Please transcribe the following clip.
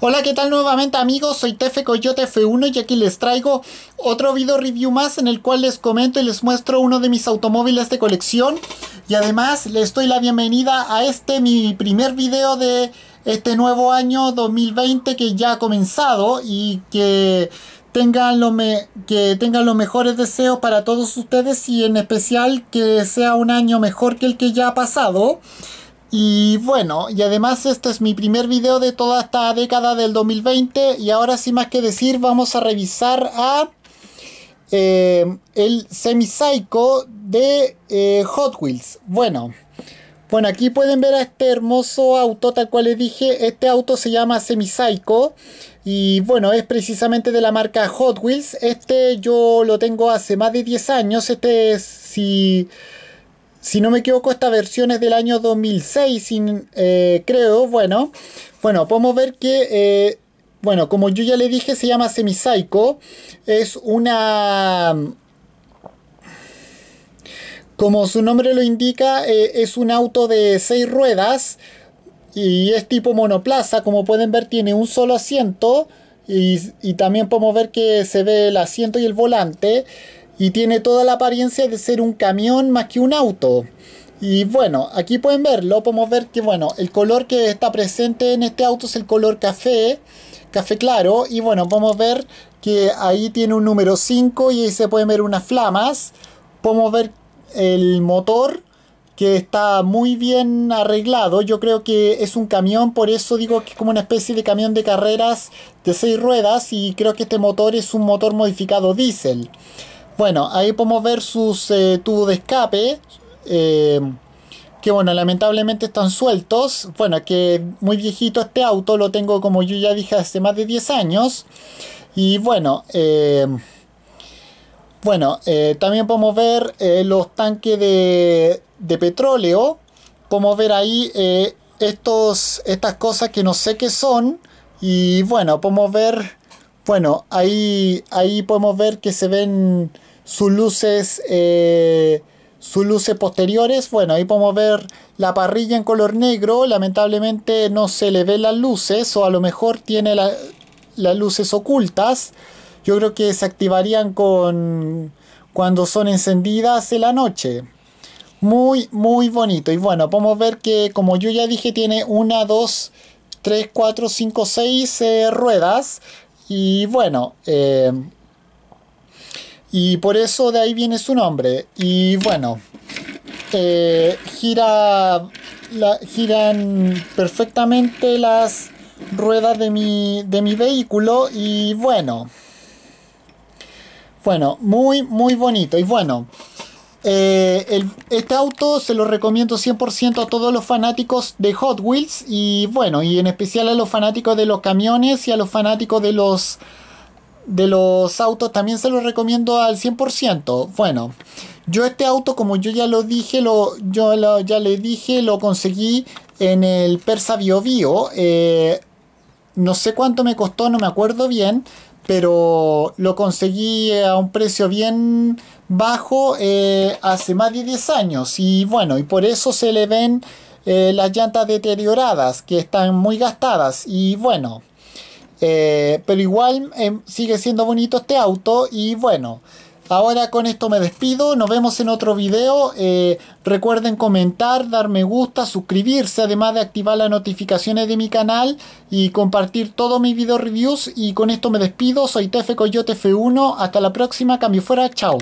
Hola, ¿qué tal nuevamente amigos? Soy Tefe Coyote F1 y aquí les traigo otro video review más en el cual les comento y les muestro uno de mis automóviles de colección. Y además les doy la bienvenida a este mi primer video de este nuevo año 2020 que ya ha comenzado y que tengan, lo que tengan los mejores deseos para todos ustedes y en especial que sea un año mejor que el que ya ha pasado. Y bueno, y además este es mi primer video de toda esta década del 2020 y ahora sin más que decir vamos a revisar a eh, el semi de eh, Hot Wheels. Bueno, bueno, aquí pueden ver a este hermoso auto, tal cual les dije. Este auto se llama semi Y bueno, es precisamente de la marca Hot Wheels. Este yo lo tengo hace más de 10 años. Este es, si si no me equivoco, esta versión es del año 2006, eh, creo. Bueno, bueno, podemos ver que, eh, bueno, como yo ya le dije, se llama Semipsycho. Es una... Como su nombre lo indica, eh, es un auto de seis ruedas y es tipo monoplaza. Como pueden ver, tiene un solo asiento y, y también podemos ver que se ve el asiento y el volante y tiene toda la apariencia de ser un camión más que un auto. Y bueno, aquí pueden verlo, podemos ver que bueno, el color que está presente en este auto es el color café, café claro, y bueno, podemos ver que ahí tiene un número 5 y ahí se pueden ver unas flamas, podemos ver el motor que está muy bien arreglado, yo creo que es un camión, por eso digo que es como una especie de camión de carreras de 6 ruedas y creo que este motor es un motor modificado diésel. Bueno, ahí podemos ver sus eh, tubos de escape. Eh, que bueno, lamentablemente están sueltos. Bueno, que muy viejito este auto, lo tengo como yo ya dije hace más de 10 años. Y bueno, eh, bueno, también podemos ver los tanques de, petróleo. Podemos ver ahí estos, estas cosas que no sé qué son. Y bueno, podemos ver, bueno, ahí, ahí podemos ver que se ven sus luces, eh, sus luces posteriores. Bueno, ahí podemos ver la parrilla en color negro. Lamentablemente no se le ven las luces o a lo mejor tiene las luces ocultas. Yo creo que se activarían con cuando son encendidas en la noche. Muy, muy bonito. Y bueno, podemos ver que como yo ya dije tiene una, dos, tres, cuatro, cinco, seis eh, ruedas. Y bueno, eh, y por eso de ahí viene su nombre. Y bueno, eh, gira, giran perfectamente las ruedas de mi, de mi vehículo y bueno. Bueno, muy, muy bonito. Y bueno, eh, este auto se lo recomiendo 100% a todos los fanáticos de Hot Wheels y bueno, y en especial a los fanáticos de los camiones y a los fanáticos de los de los autos también se los recomiendo al 100%. Bueno, yo este auto, como yo ya lo dije, lo, yo ya le dije, lo conseguí en el Persa Bio Bio. Eh, no sé cuánto me costó, no me acuerdo bien, pero lo conseguí a un precio bien bajo eh, hace más de 10 años. Y bueno, y por eso se le ven eh, las llantas deterioradas, que están muy gastadas. Y bueno. Eh, pero igual em, sigue siendo bonito este auto y bueno. Ahora con esto me despido, nos vemos en otro video. Eh, recuerden comentar, dar me gusta, suscribirse, además de activar las notificaciones de mi canal y compartir todos mis video reviews. Y con esto me despido, soy TF Coyote F1, hasta la próxima, cambio fuera, chao.